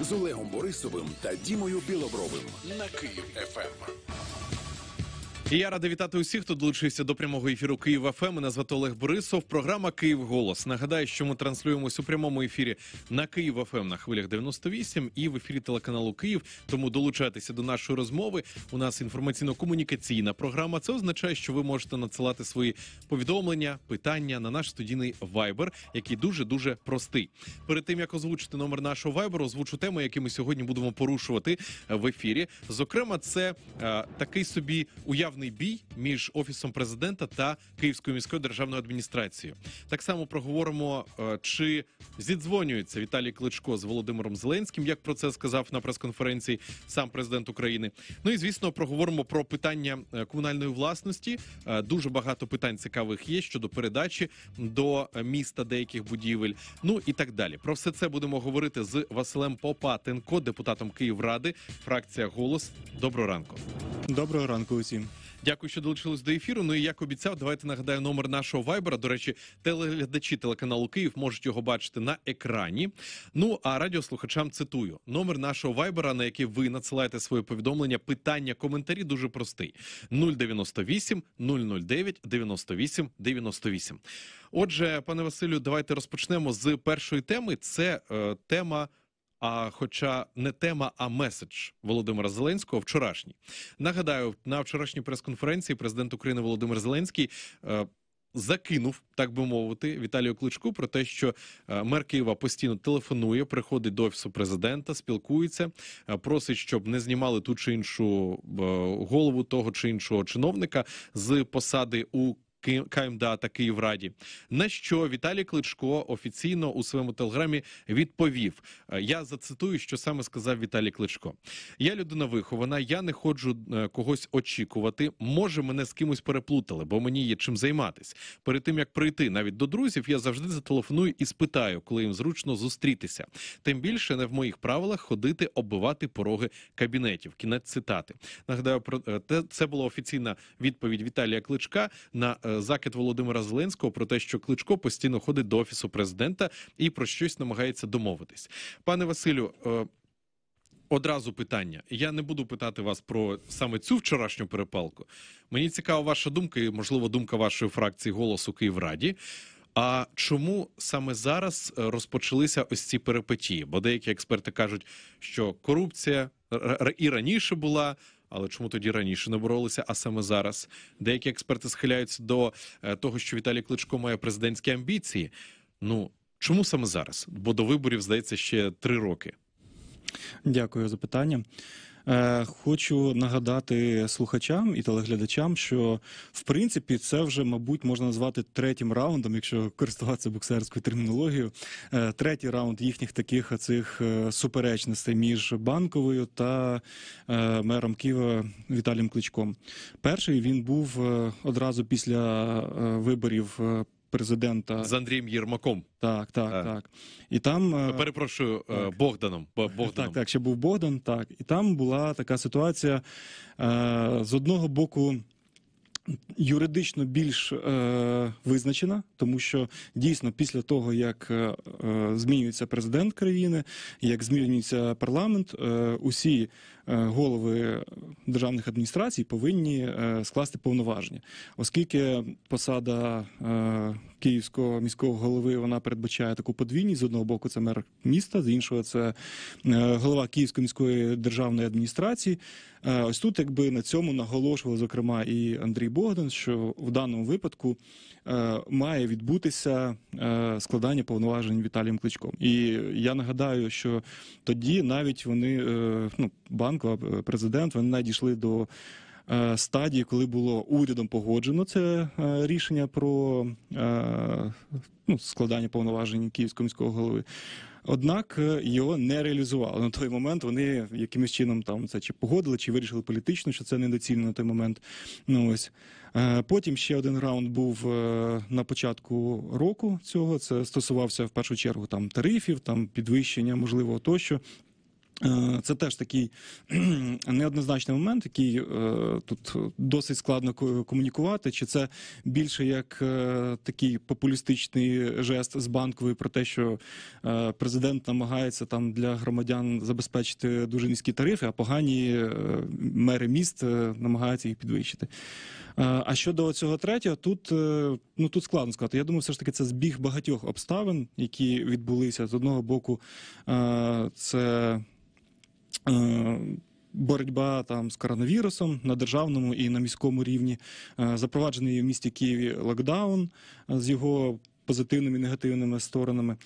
з Олегом Борисовим та Дімою Білобровим на Київ ФМ. Я радий вітати усіх, хто долучився до прямого ефіру Київ ФМ. Мене звати Олег Борисов. Програма Київ Голос. Нагадаю, що ми транслюємось у прямому ефірі на Київ ФМ на хвилях 98 і в ефірі телеканалу Київ. Тому долучайтеся до нашої розмови. У нас інформаційно-комунікаційна програма. Це означає, що ви можете надсилати свої повідомлення, питання на наш студійний вайбер, який дуже дуже простий. Перед тим як озвучити номер нашого вайберу, озвучу теми, які ми сьогодні будемо порушувати в ефірі. Зокрема, це е, такий собі уяв явний бій між офісом президента та Київською міською державною адміністрацією. Так само проговоримо, е, чи зідзвонюється Віталій Кличко з Володимиром Зеленським, як про це сказав на прес-конференції сам президент України. Ну і звісно, проговоримо про питання е, комунальної власності. Е, дуже багато питань цікавих є щодо передачі до міста деяких будівель. Ну і так далі. Про все це будемо говорити з Василем Попатенко, депутатом Київради, фракція Голос. Доброго ранку. Доброго ранку усім. Дякую, що долучились до ефіру. Ну і як обіцяв, давайте нагадаю номер нашого вайбера. До речі, телеглядачі телеканалу Київ можуть його бачити на екрані. Ну а радіослухачам цитую: номер нашого вайбера, на який ви надсилаєте своє повідомлення, питання, коментарі дуже простий: 098 009 98 98. Отже, пане Василю, давайте розпочнемо з першої теми. Це е, тема. А хоча не тема, а меседж Володимира Зеленського вчорашній. Нагадаю, на вчорашній прес-конференції президент України Володимир Зеленський. Е, закинув, так би мовити, Віталію Кличку про те, що е, мер Києва постійно телефонує, приходить до офісу президента, спілкується, е, просить, щоб не знімали ту чи іншу голову того чи іншого чиновника з посади у КМДА та Київраді. На що Віталій Кличко офіційно у своєму телеграмі відповів: е, я зацитую, що саме сказав Віталій Кличко. Я людина вихована, я не ходжу е, когось очікувати. Може, мене з кимось переплутали, бо мені є чим займатись. Перед тим як прийти навіть до друзів, я завжди зателефоную і спитаю, коли їм зручно зустрітися. Тим більше не в моїх правилах ходити оббивати пороги кабінетів. Кінець цитати. Нагадаю, про е, це була офіційна відповідь Віталія Кличка на Е, закид Володимира Зеленського про те, що Кличко постійно ходить до офісу президента і про щось намагається домовитись, пане Василю. Е, одразу питання. Я не буду питати вас про саме цю вчорашню перепалку. Мені цікава ваша думка, і можливо, думка вашої фракції голосу Київраді. А чому саме зараз е, розпочалися ось ці перипетії? Бо деякі експерти кажуть, що корупція і раніше була, але чому тоді раніше не боролися, а саме зараз? Деякі експерти схиляються до е, того, що Віталій Кличко має президентські амбіції. Ну чому саме зараз? Бо до виборів здається ще три роки. Дякую за питання. Е, хочу нагадати слухачам і телеглядачам, що в принципі це вже, мабуть, можна назвати третім раундом, якщо користуватися боксерською термінологією. Е, третій раунд їхніх таких е, цих суперечностей між банковою та мером Києва Віталієм Кличком. Перший він був одразу після виборів президента з Андрієм Єрмаком. Так, так, а. так. І там е, ну, перепрошую е, так. Богданом. Богданом. Так, так, ще був Богдан. Так, і там була така ситуація е, з одного боку. Юридично більш е, визначена, тому що дійсно після того, як е, змінюється президент країни, як змінюється парламент, е, усі Е, голови державних адміністрацій повинні е, скласти повноваження, оскільки посада е, київського міського голови вона передбачає таку подвійність з одного боку, це мер міста, з іншого це голова Київської міської державної адміністрації. Ось тут, якби на цьому наголошував, зокрема, і Андрій Богдан, що в даному випадку має відбутися складання повноважень Віталієм Кличком. І я нагадаю, що тоді навіть вони ну банк. Банко, е, президент, вони надійшли до е, стадії, коли було урядом погоджено це е, рішення про ну, складання повноважень київського міського голови. Однак його не реалізували на той момент. Вони якимось чином там це чи погодили, чи вирішили політично, що це недоцільно на той момент. Ну ось потім ще один раунд був на початку року цього. Це стосувався в першу чергу там тарифів, там підвищення, можливо, тощо. Е, це теж такий неоднозначний момент, який е, тут досить складно комунікувати. Чи це більше як е, такий популістичний жест з банкової про те, що президент намагається там для громадян забезпечити дуже низькі тарифи, а погані мери міст намагаються їх підвищити. А щодо цього третього, тут ну тут складно сказати. Я думаю, все ж таки це збіг багатьох обставин, які відбулися з одного боку, це. Е, боротьба там з коронавірусом на державному і на міському рівні, е, запроваджений в місті Києві локдаун е, з його позитивними і негативними сторонами.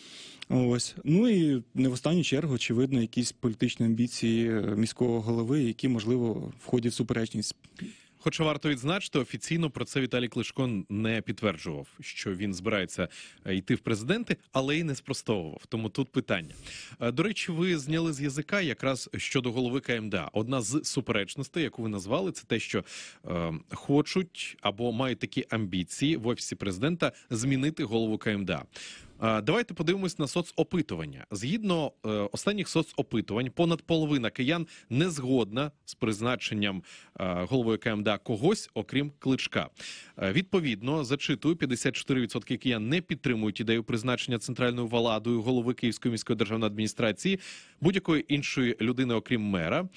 Ось ну і не в останню чергу, очевидно, якісь політичні амбіції міського голови, які можливо входять в суперечність. Хоча варто відзначити, офіційно про це Віталій Клишко не підтверджував, що він збирається е, йти в президенти, але й не спростовував. Тому тут питання. Е, до речі, ви зняли з язика якраз щодо голови КМДА. Одна з суперечностей, яку ви назвали, це те, що е, хочуть або мають такі амбіції в офісі президента змінити голову КМДА. Давайте подивимось на соцопитування. Згідно е, останніх соцопитувань, понад половина киян не згодна з призначенням е, головою КМДА когось, окрім кличка. Е, відповідно, зачитую 54% киян не підтримують ідею призначення центральною владою голови Київської міської державної адміністрації будь-якої іншої людини, окрім мера.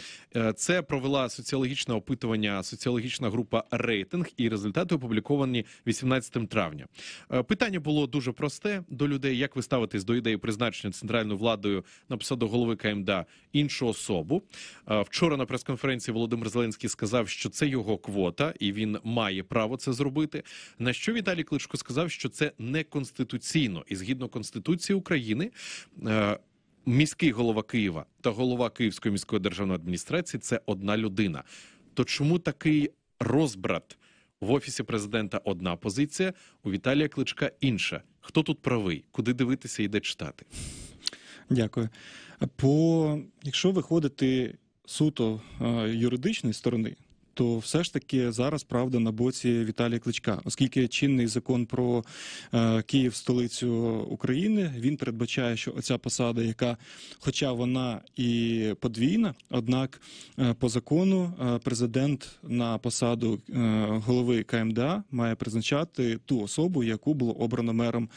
Це провела соціологічне опитування, соціологічна група рейтинг, і результати опубліковані 18 травня. Питання було дуже просте. до людей, як ви ставитесь до ідеї призначення центральною владою на посаду голови КМДА іншу особу. Е, вчора на прес-конференції Володимир Зеленський сказав, що це його квота, і він має право це зробити. На що Віталій Кличко сказав, що це не конституційно, і згідно конституції України. Е, міський голова Києва та голова Київської міської державної адміністрації це одна людина. То чому такий розбрат в офісі президента одна позиція, у Віталія Кличка інша. Хто тут правий? Куди дивитися і де читати? Дякую. По якщо виходити суто е, юридичної сторони то все ж таки зараз правда на боці Віталія Кличка, оскільки чинний закон про е, Київ, столицю України, він передбачає, що оця посада, яка, хоча вона і подвійна, однак е, по закону е, президент на посаду голови КМДА має призначати ту особу, яку було обрано мером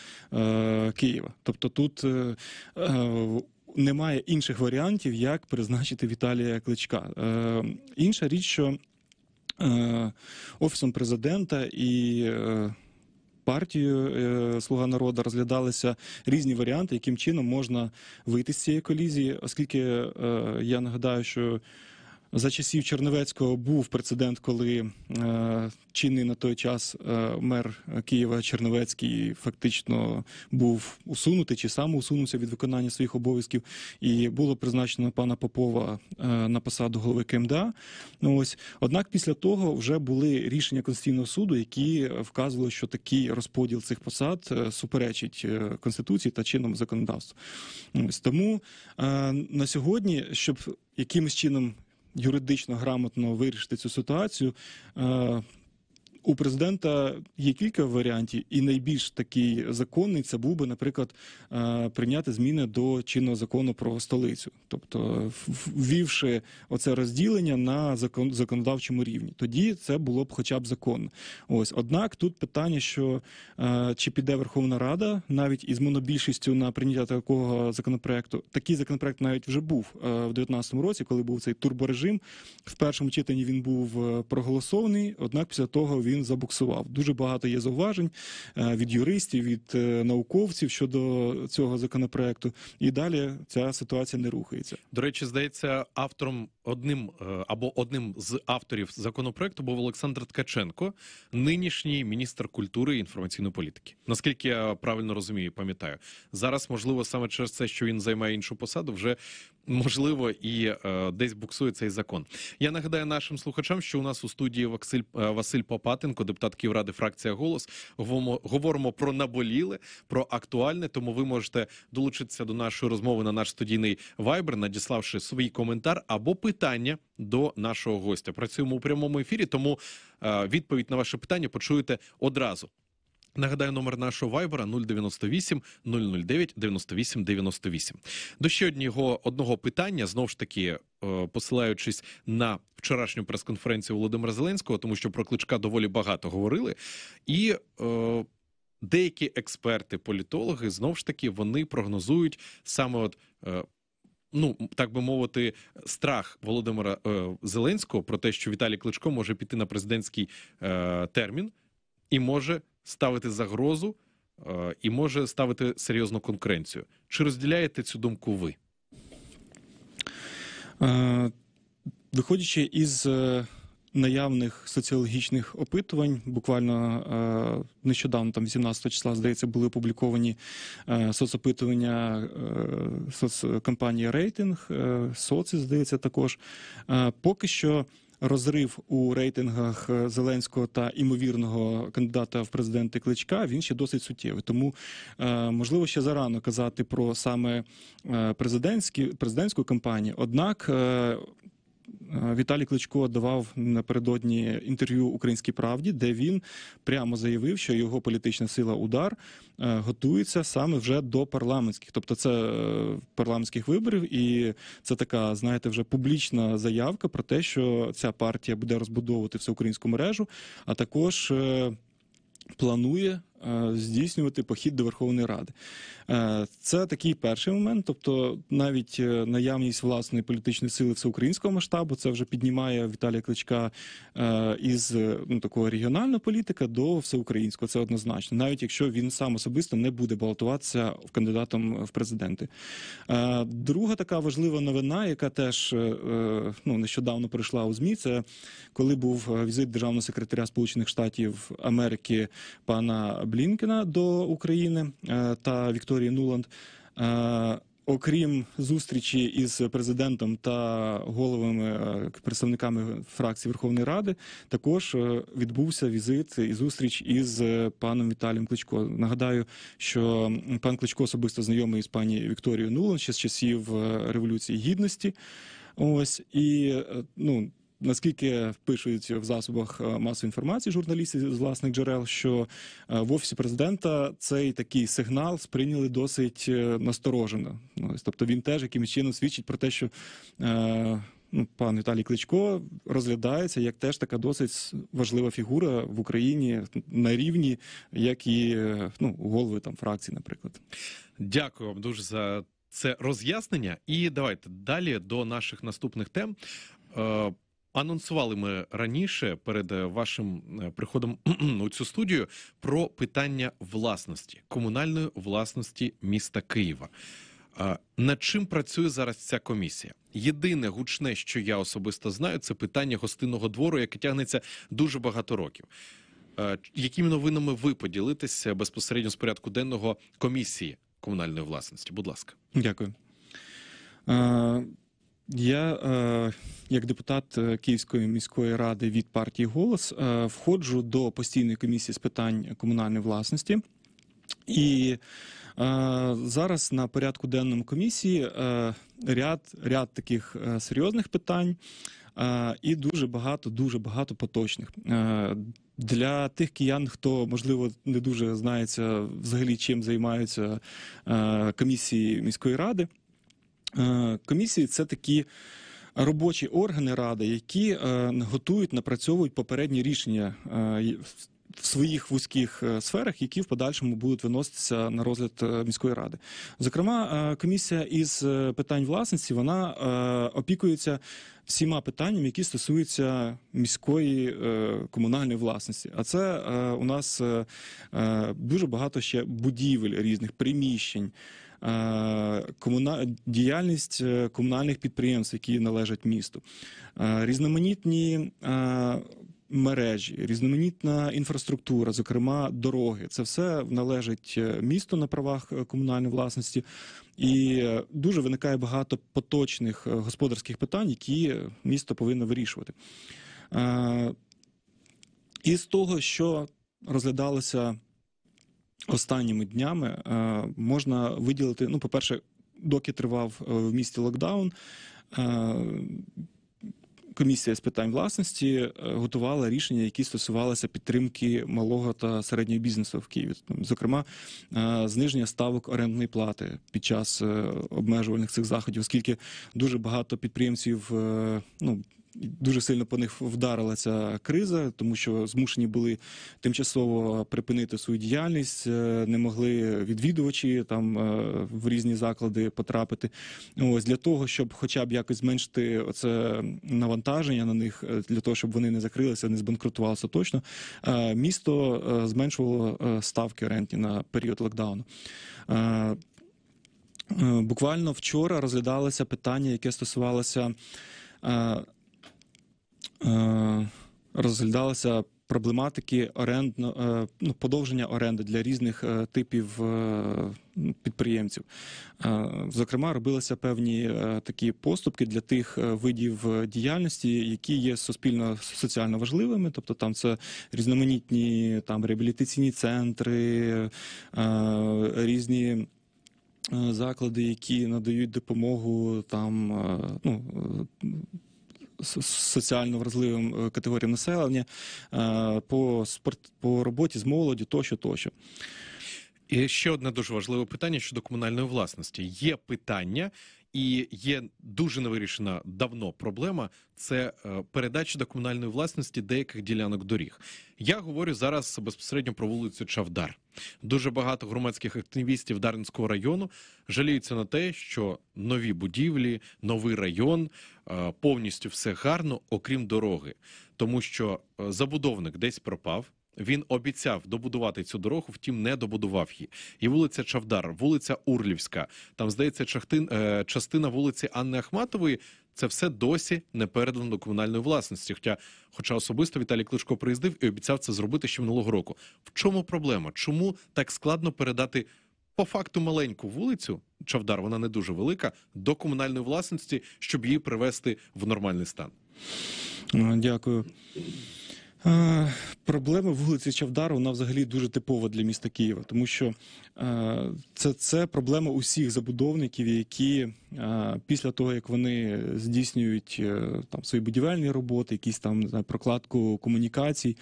Києва. Тобто тут немає інших варіантів, як призначити Віталія Кличка. Інша річ, що Е, офісом президента і. Е, партією е, Слуга народу розглядалися різні варіанти, яким чином можна вийти з цієї колізії, оскільки я нагадаю, що за часів Черновецького був прецедент, коли е, чинний на той час е, мер Києва Черновецький фактично був усунутий чи сам усунувся від виконання своїх обов'язків, і було призначено пана Попова е, на посаду голови КМДА. Ну ось однак, після того вже були рішення Конституційного суду, які вказували, що такий розподіл цих посад е, суперечить е, конституції та чинному законодавству. Ось тому е, на сьогодні, щоб якимось чином юридично грамотно вирішити цю ситуацію. Е, у президента є кілька варіантів, і найбільш такий законний це був би, наприклад, е, прийняти зміни до чинного закону про столицю, тобто ввівши оце розділення на закон законодавчому рівні. Тоді це було б, хоча б законно. Ось однак тут питання, що е, чи піде Верховна Рада навіть із монобільшістю на прийняття такого законопроекту. Такий законопроект навіть вже був е, в 2019 році, коли був цей турборежим. В першому читанні він був проголосований однак після того він він забуксував. Дуже багато є зауважень е, від юристів, від е, науковців щодо цього законопроекту. І далі ця ситуація не рухається. До речі, здається, автором одним е, або одним з авторів законопроекту був Олександр Ткаченко, нинішній міністр культури і інформаційної політики. Наскільки я правильно розумію, пам'ятаю зараз, можливо, саме через це, що він займає іншу посаду, вже можливо і е, десь буксує цей закон. Я нагадаю нашим слухачам, що у нас у студії Василь е, Василь Попатенко, депутат Київради фракція голос. говоримо про наболіле, про актуальне. Тому ви можете долучитися до нашої розмови на наш студійний вайбер, надіславши свій коментар або питання до нашого гостя. Працюємо у прямому ефірі, тому е, відповідь на ваше питання почуєте одразу. Нагадаю, номер нашого вайбера 098 009 98 98. До ще одного, одного питання знову ж таки. Е, посилаючись на вчорашню прес-конференцію Володимира Зеленського, тому що про кличка доволі багато говорили, і е, деякі експерти, політологи знову ж таки вони прогнозують саме от. Е, Ну, так би мовити, страх Володимира е, Зеленського про те, що Віталій Кличко може піти на президентський е, термін і може ставити загрозу е, і може ставити серйозну конкуренцію. Чи розділяєте цю думку ви? Е, виходячи із е, наявних соціологічних опитувань, буквально нещодавно, там 18 числа, здається, були опубліковані соцопитування соцкомпанії рейтинг, соці, здається, також поки що розрив у рейтингах е, зеленського та імовірного кандидата в президенти кличка він ще досить суттєвий. Тому е, можливо ще зарано казати про саме е, президентські президентську кампанію однак. Віталій Кличко давав напередодні інтерв'ю Українській правді, де він прямо заявив, що його політична сила удар е, готується саме вже до парламентських, тобто це е, парламентських виборів, і це така, знаєте, вже публічна заявка про те, що ця партія буде розбудовувати всеукраїнську мережу, а також. Е, планує Е, здійснювати похід до Верховної Ради. Е, це такий перший момент, тобто навіть е, наявність власної політичної сили всеукраїнського масштабу, це вже піднімає Віталія Кличка із ну, такого регіонального політика до всеукраїнського. Це однозначно, навіть якщо він сам особисто не буде балотуватися в кандидатом в президенти. Друга така важлива новина, яка теж ну нещодавно прийшла у змі. Це коли був візит державного секретаря Сполучених Штатів Америки пана Блінкена до України е, та Вікторії Нуланд. Е, окрім зустрічі із президентом та головами е, представниками фракції Верховної Ради, також відбувся візит і зустріч із паном Віталієм Кличко. Нагадаю, що пан Кличко особисто знайомий із пані Вікторією Нуланд ще з часів революції гідності. Ось і ну наскільки впишують в засобах е, масової інформації журналісти з власних джерел, що е, в офісі президента цей такий сигнал сприйняли досить е, насторожено. Ну, тобто він теж якимось чином свідчить про те, що ну, Пан Віталій Кличко розглядається як теж така досить важлива фігура в Україні на рівні, як і ну, голови там фракції, наприклад. Дякую вам дуже за це роз'яснення. І давайте далі до наших наступних тем анонсували ми раніше перед е, вашим е, приходом у цю студію про питання власності комунальної власності міста Києва. Над чим працює зараз ця комісія? Єдине гучне, що я особисто знаю, це питання гостинного двору, яке тягнеться дуже багато років. Якими новинами ви поділитеся безпосередньо з порядку денного комісії комунальної власності? Будь ласка, дякую. Я, е, як депутат е, Київської міської ради від партії Голос, е, входжу до постійної комісії з питань комунальної власності. І е, зараз на порядку денному комісії е, ряд ряд таких серйозних питань е, і дуже багато, дуже багато поточних. Е, Для тих киян, хто можливо не дуже знається взагалі, чим займаються е, комісії міської ради. Е, комісії це такі. Робочі органи ради, які е, готують, напрацьовують попередні рішення е, в своїх вузьких е, сферах, які в подальшому будуть виноситися на розгляд міської ради. Зокрема, комісія із питань власності вона опікується всіма питаннями, які стосуються міської е, комунальної власності. А це е, у нас е, дуже багато ще будівель різних приміщень. Е, комуна... діяльність е, комунальних підприємств, які належать місту, е, різноманітні. Мережі, різноманітна інфраструктура, зокрема дороги, це все належить місту на правах комунальної власності, і дуже виникає багато поточних господарських питань, які місто повинно вирішувати. і з того, що розглядалося останніми днями е, можна виділити. Ну, по-перше, доки тривав е, в місті локдаун. Е, комісія з питань власності готувала рішення, які стосувалися підтримки малого та середнього бізнесу в Києві, тобто, зокрема зниження ставок орендної плати під час обмежувальних цих заходів, оскільки дуже багато підприємців ну Дуже сильно по них вдарила ця криза, тому що змушені були тимчасово припинити свою діяльність, е, не могли відвідувачі там е, в різні заклади потрапити. Ось для того, щоб, хоча б якось зменшити це навантаження на них, е, для того, щоб вони не закрилися, не збанкрутувалися точно. Місто зменшувало ставки рентні на період локдауну. Буквально вчора розглядалося питання, яке стосувалося. Е, розглядалися проблематики орендно е, ну, подовження оренди для різних е, типів підприємців. Зокрема, робилися певні такі поступки для тих видів діяльності, які є суспільно соціально важливими, тобто там це різноманітні там реабілітаційні центри, різні. Заклади, які надають допомогу там ну соціально вразливим е, категоріям населення, е, по спорт, по роботі з молоді тощо, тощо. І ще одне дуже важливе питання щодо комунальної власності. Є питання, і є дуже невирішена давно проблема це е, передача до комунальної власності деяких ділянок доріг. Я говорю зараз безпосередньо про вулицю Чавдар. Дуже багато громадських активістів Дарницького району жаліються на те, що нові будівлі, новий район е, повністю все гарно, окрім дороги, тому що е, забудовник десь пропав. Він обіцяв добудувати цю дорогу, втім не добудував її. І вулиця Чавдар, вулиця Урлівська. Там здається, чахтин, е, частина вулиці Анни Ахматової. Це все досі не передано до комунальної власності. Хоча, хоча особисто Віталій Кличко приїздив і обіцяв це зробити ще минулого року. В чому проблема? Чому так складно передати по факту маленьку вулицю? Чавдар, вона не дуже велика, до комунальної власності, щоб її привести в нормальний стан? Ну, дякую. Е, проблема вулиці Чавдар вона взагалі дуже типова для міста Києва, тому що е, це це проблема усіх забудовників, які е, після того як вони здійснюють там свої будівельні роботи, якісь там не знаю, прокладку комунікацій,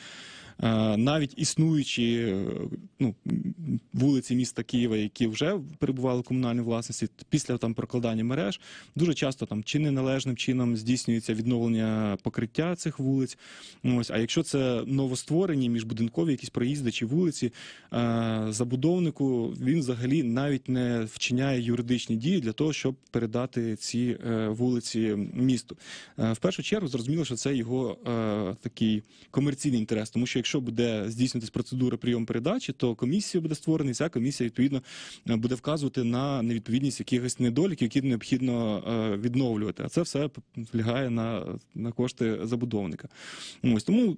навіть існуючі ну вулиці міста Києва, які вже перебували в комунальній власності, після там прокладання мереж дуже часто там чи неналежним чином здійснюється відновлення покриття цих вулиць. Ну, ось а якщо це новостворені міжбудинкові, якісь проїзди чи вулиці е, забудовнику, він взагалі навіть не вчиняє юридичні дії для того, щоб передати ці е, вулиці місту. Е, в першу чергу зрозуміло, що це його такий комерційний інтерес, тому що якщо буде здійснюватись процедура прийом передачі, то комісія буде створений, ця комісія відповідно е, буде вказувати на невідповідність якихось недоліків, які необхідно е, відновлювати. А це все лягає на на кошти забудовника. Ось тому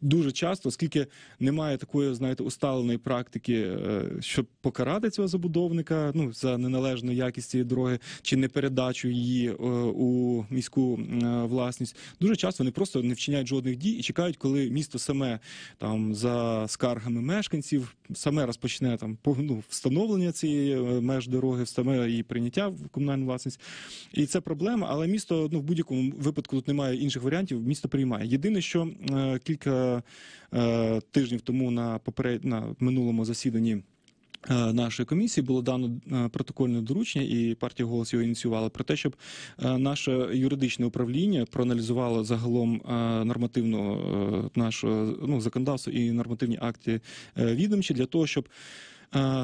дуже часто, оскільки немає такої, знаєте, усталеної практики, е, щоб покарати цього забудовника ну за неналежну якість цієї дороги чи не передачу її е, у міську е, власність. Дуже часто вони просто не вчиняють жодних дій і чекають, коли місто саме там за скаргами мешканців саме розпочне там ну, встановлення цієї меж дороги, саме її прийняття в комунальну власність. І це проблема, але місто ну в будь-якому випадку тут немає інших варіантів. Місто приймає. Єдине, що кілька. Е, тижнів тому на поперед... на минулому засіданні. Е, нашої комісії було дано е, протокольне доручення, і партія голос його ініціювала про те, щоб наше юридичне управління проаналізувало загалом нормативну нашу ну законодавство і нормативні акти відомчі для того, щоб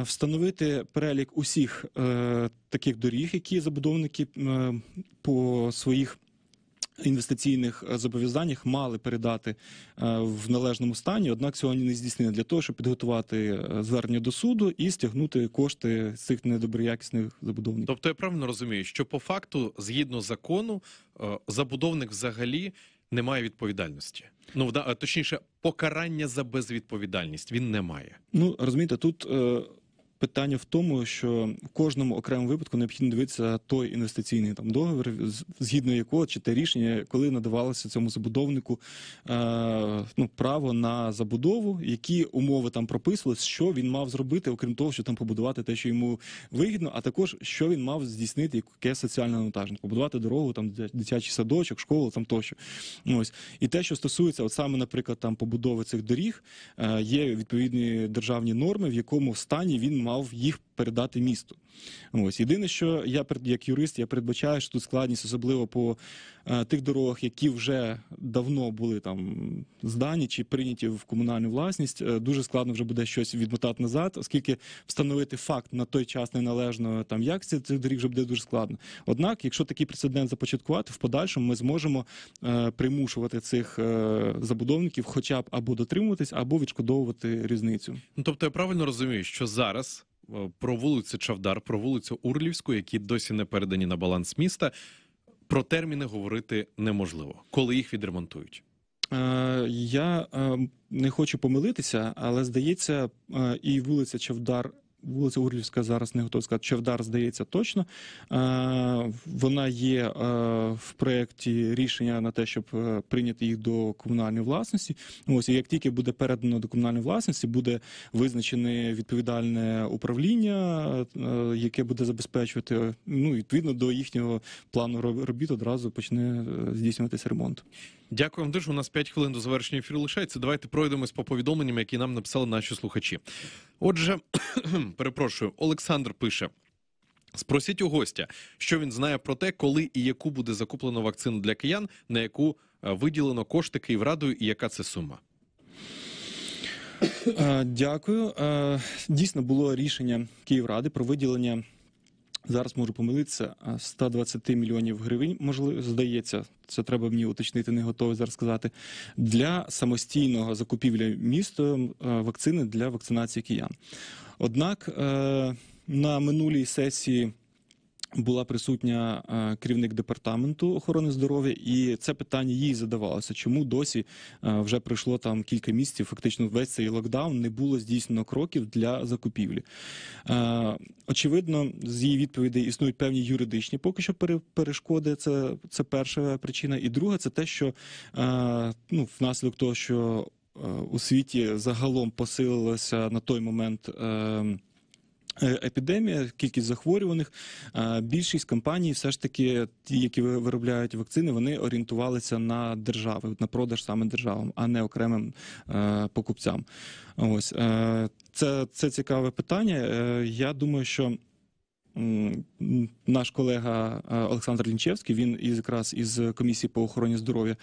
Встановити перелік усіх е, таких доріг, які забудовники е, по своїх інвестиційних е, зобов'язаннях мали передати е, в належному стані однак цього не здійснили для того, щоб підготувати е, звернення до суду і стягнути кошти з цих недоброякісних забудовників. Тобто я правильно розумію, що по факту, згідно закону, забудовник взагалі не має відповідальності. Ну точніше, покарання за безвідповідальність він не має. Ну розумієте, тут. Питання в тому, що в кожному окремому випадку необхідно дивитися той інвестиційний там договір, згідно якого чи те рішення, коли надавалося цьому забудовнику е, ну, право на забудову, які умови там прописувалися, що він мав зробити, окрім того, що там побудувати те, що йому вигідно, а також що він мав здійснити, яке соціальне навантаження, побудувати дорогу, там дитячий садочок, школу там тощо. Ну, ось і те, що стосується, от саме, наприклад, там побудови цих доріг, е, є відповідні державні норми, в якому стані він мав. ይህ передати місту. Ось єдине, що я як юрист, я передбачаю, що тут складність, особливо по е, тих дорогах, які вже давно були там здані чи прийняті в комунальну власність. Е, дуже складно вже буде щось відмотати назад, оскільки встановити факт на той час неналежно там як це цих доріг вже буде дуже складно. Однак, якщо такий прецедент започаткувати, в подальшому ми зможемо е, примушувати цих е, забудовників, хоча б або дотримуватись, або відшкодовувати різницю. Ну тобто я правильно розумію, що зараз. Е, про вулицю Чавдар, про вулицю Урлівську, які досі не передані на баланс міста. Про терміни говорити неможливо, коли їх відремонтують. Е, я е, не хочу помилитися, але здається, і вулиця Чавдар вулиця Урлівська зараз не готова сказати, вдар здається точно. Е, вона є е, в проєкті рішення на те, щоб е, прийняти їх до комунальної власності. Ось як тільки буде передано до комунальної власності, буде визначене відповідальне управління, яке буде забезпечувати ну відповідно до їхнього плану робіт, одразу почне здійснюватися ремонт. Дякую вам дуже. У нас 5 хвилин до завершення ефіру лишається. Давайте пройдемось по повідомленням, які нам написали наші слухачі. Отже, перепрошую, Олександр пише. Спросіть у гостя, що він знає про те, коли і яку буде закуплено вакцину для киян, на яку е, виділено кошти Київрадою, і яка це сума. Е, дякую. Е, дійсно було рішення Київради про виділення Зараз можу помилитися 120 мільйонів гривень. Можливо, здається, це треба мені уточнити, не готовий зараз сказати для самостійного закупівлі містом вакцини для вакцинації киян. Однак е, на минулій сесії була присутня е, керівник департаменту охорони здоров'я, і це питання їй задавалося. Чому досі е, вже пройшло там кілька місяців? Фактично, весь цей локдаун не було здійснено кроків для закупівлі. Е, очевидно, з її відповіді існують певні юридичні поки що перешкоди. Це це перша причина. І друга це те, що ну внаслідок того, що у світі загалом посилилося на той момент. Е, епідемія, кількість захворюваних. Більшість компаній, все ж таки, ті, які виробляють вакцини, вони орієнтувалися на держави, на продаж саме державам, а не окремим е, покупцям. Ось е, це це цікаве питання. Я думаю, що. Наш колега е, Олександр Лінчевський, він якраз із комісії по охороні здоров'я. Е,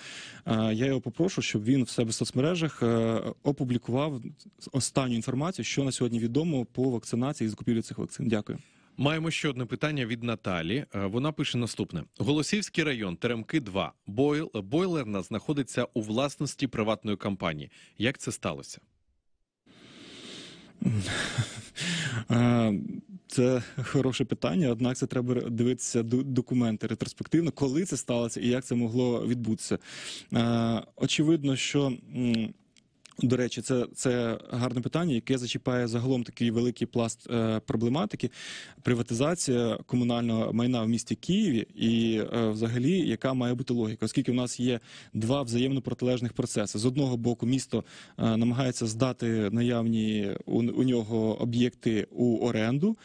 я його попрошу, щоб він в себе в соцмережах е, опублікував останню інформацію, що на сьогодні відомо по вакцинації і закупівлі цих вакцин. Дякую. Маємо ще одне питання від Наталі. Вона пише наступне: Голосівський район, Теремки, 2 Бойл, бойлерна знаходиться у власності приватної компанії. Як це сталося? Це хороше питання, однак це треба дивитися документи ретроспективно, коли це сталося і як це могло відбутися. Е, очевидно, що до речі, це це гарне питання, яке зачіпає загалом такий великий пласт е, проблематики. Приватизація комунального майна в місті Києві, і е, взагалі, яка має бути логіка, оскільки у нас є два взаємно протилежних процеси. З одного боку, місто е, намагається здати наявні у, у нього об'єкти у оренду.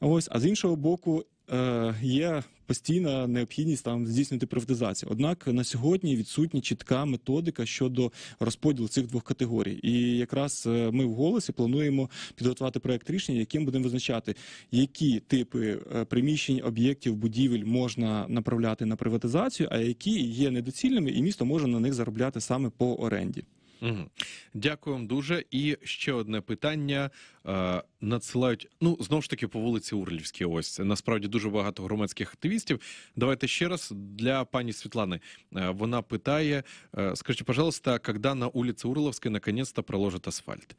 Ось, а з іншого боку, Е, є постійна необхідність там здійснити приватизацію. Однак на сьогодні відсутня чітка методика щодо розподілу цих двох категорій. І якраз е, ми в голосі плануємо підготувати проект рішення, яким будемо визначати, які типи е, приміщень, об'єктів, будівель можна направляти на приватизацію, а які є недоцільними, і місто може на них заробляти саме по оренді. Угу. Дякую вам дуже. І ще одне питання е, надсилають ну знову ж таки по вулиці Урлівській. Ось насправді дуже багато громадських активістів. Давайте ще раз для пані Світлани. Е, вона питає: е, скажіть, пожалуйста, коли на вулиці Урловській наконець-то проложить асфальт?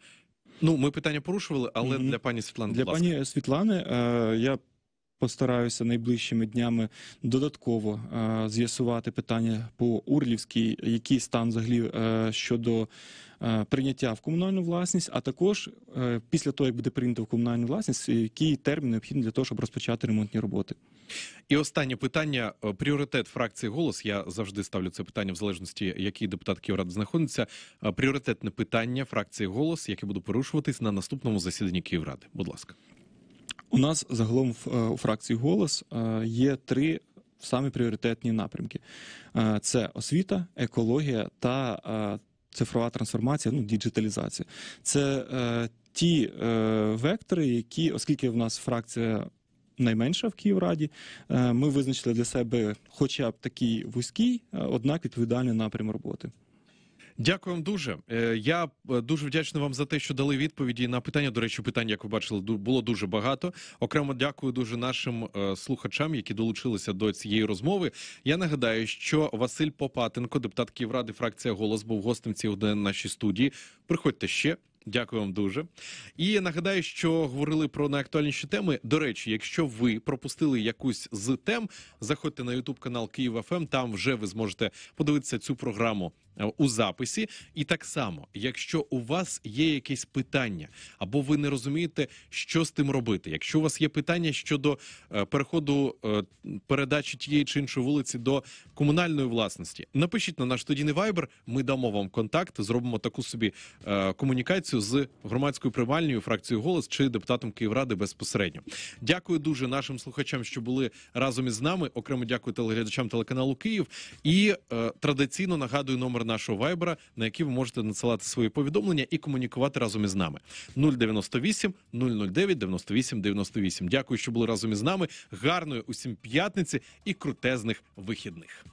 Ну, ми питання порушували, але mm для пані Світлани для будь ласка. пані Світлани е, я постараюся найближчими днями додатково е, з'ясувати питання по Урлівській, який стан взагалі е, щодо. Е, прийняття в комунальну власність, а також після того, як буде прийнято в комунальну власність, який термін необхідний для того, щоб розпочати ремонтні роботи. І останнє питання: пріоритет фракції голос. Я завжди ставлю це питання в залежності, який депутат Ради знаходиться. Пріоритетне питання фракції голос, яке буде порушуватись на наступному засіданні Київради. Будь ласка. У нас загалом в е, у фракції голос е, є три самі пріоритетні напрямки: е, це освіта, екологія та цифрова трансформація, ну діджиталізація. Це ті вектори, які, оскільки в нас фракція. Найменша в Київраді ми визначили для себе, хоча б такий вузький, однак відповідальний напрям роботи. Дякую вам дуже. Е, я е, дуже вдячний вам за те, що дали відповіді на питання. До речі, питань, як ви бачили, було дуже багато. Окремо дякую дуже нашим е, слухачам, які долучилися до цієї розмови. Я нагадаю, що Василь Попатенко, депутат Київради, фракція голос, був гостем цієї нашій студії. Приходьте ще. Дякую вам дуже. І нагадаю, що говорили про найактуальніші теми. До речі, якщо ви пропустили якусь з тем, заходьте на ютуб канал Київ ФМ. Ем. Там вже ви зможете подивитися цю програму Е, у записі. І так само, якщо у вас є якесь питання, або ви не розумієте, що з тим робити. Якщо у вас є питання щодо е, переходу е, передачі тієї чи іншої вулиці до комунальної власності, напишіть на наш тоді не вайбер. Ми дамо вам контакт, зробимо таку собі комунікацію з громадською приймальнею, фракцією голос чи депутатом Київради безпосередньо. Дякую дуже нашим слухачам, що були разом із нами. Окремо дякую телеглядачам телеканалу Київ. І е, традиційно нагадую номер нашого вайбера, на який ви можете надсилати свої повідомлення і комунікувати разом із нами. 098 009 98 98. Дякую, що були разом із нами. Гарної усім п'ятниці і крутезних вихідних.